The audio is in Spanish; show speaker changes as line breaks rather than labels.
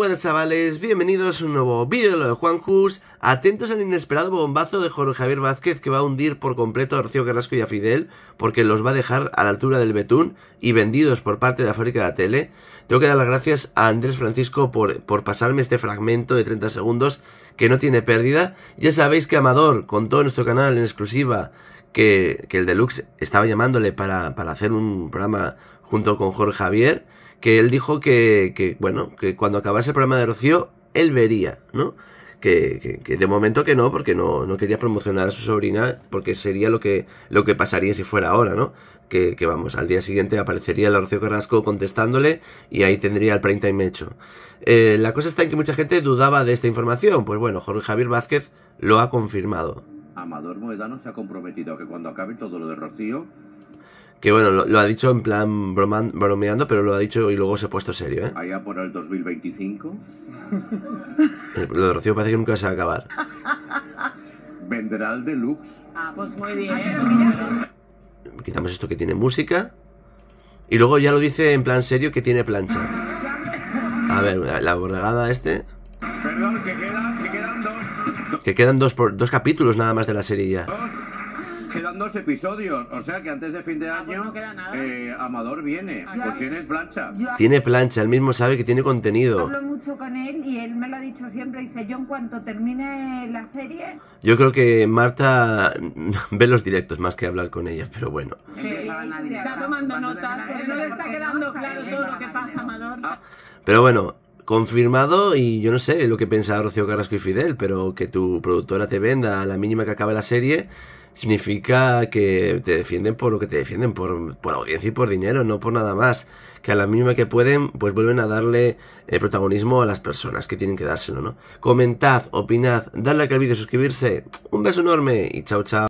Buenas chavales, bienvenidos a un nuevo vídeo de lo de Juan Jus. Atentos al inesperado bombazo de Jorge Javier Vázquez que va a hundir por completo a Rocío Carrasco y a Fidel porque los va a dejar a la altura del betún y vendidos por parte de la fábrica de la tele. Tengo que dar las gracias a Andrés Francisco por, pasarme este fragmento de 30 segundos que no tiene pérdida. Ya sabéis que Amador contó en nuestro canal en exclusiva que, el Deluxe estaba llamándole para, para hacer un programa junto con Jorge Javier que él dijo que, bueno, que cuando acabase el programa de Rocío, él vería, ¿no? Que, de momento que no, porque no, quería promocionar a su sobrina, porque sería lo que, lo que pasaría si fuera ahora, ¿no? Que, vamos, al día siguiente aparecería el Rocío Carrasco contestándole y ahí tendría el prime time hecho. Eh, la cosa está en que mucha gente dudaba de esta información, pues bueno, Jorge Javier Vázquez lo ha confirmado. Amador Moedano se ha comprometido a que cuando acabe todo lo de Rocío... Que bueno, lo, ha dicho en plan bromeando, pero lo ha dicho y luego se ha puesto serio, ¿eh? Allá por el 2025. Eh, lo de Rocío parece que nunca se va a acabar. Vendrá el deluxe. Ah, pues muy bien. Quitamos esto que tiene música. Y luego ya lo dice en plan serio que tiene plancha. A ver, la, borregada este. Perdón, que, quedan dos. Que quedan dos, por, dos capítulos nada más de la serie ya quedan dos episodios, o sea que antes de fin de ah, pues año eh, Amador viene, ah, pues tiene plancha. Tiene plancha, él mismo sabe que tiene contenido. Hablo mucho con él y él me lo ha dicho siempre, dice yo en cuanto termine la serie... Yo creo que Marta ve los directos más que hablar con ella, pero bueno. está tomando notas, no le está quedando claro todo lo que pasa, Amador. Ah. Pero bueno, confirmado y yo no sé lo que pensaba Rocío Carrasco y Fidel, pero que tu productora te venda a la mínima que acabe la serie significa que te defienden por lo que te defienden, por, audiencia y por dinero, no por nada más. Que a la mínima que pueden, pues vuelven a darle eh, protagonismo a las personas que tienen que dárselo, ¿no? Comentad, opinad, dadle like al vídeo, suscribirse. Un beso enorme y chao, chao.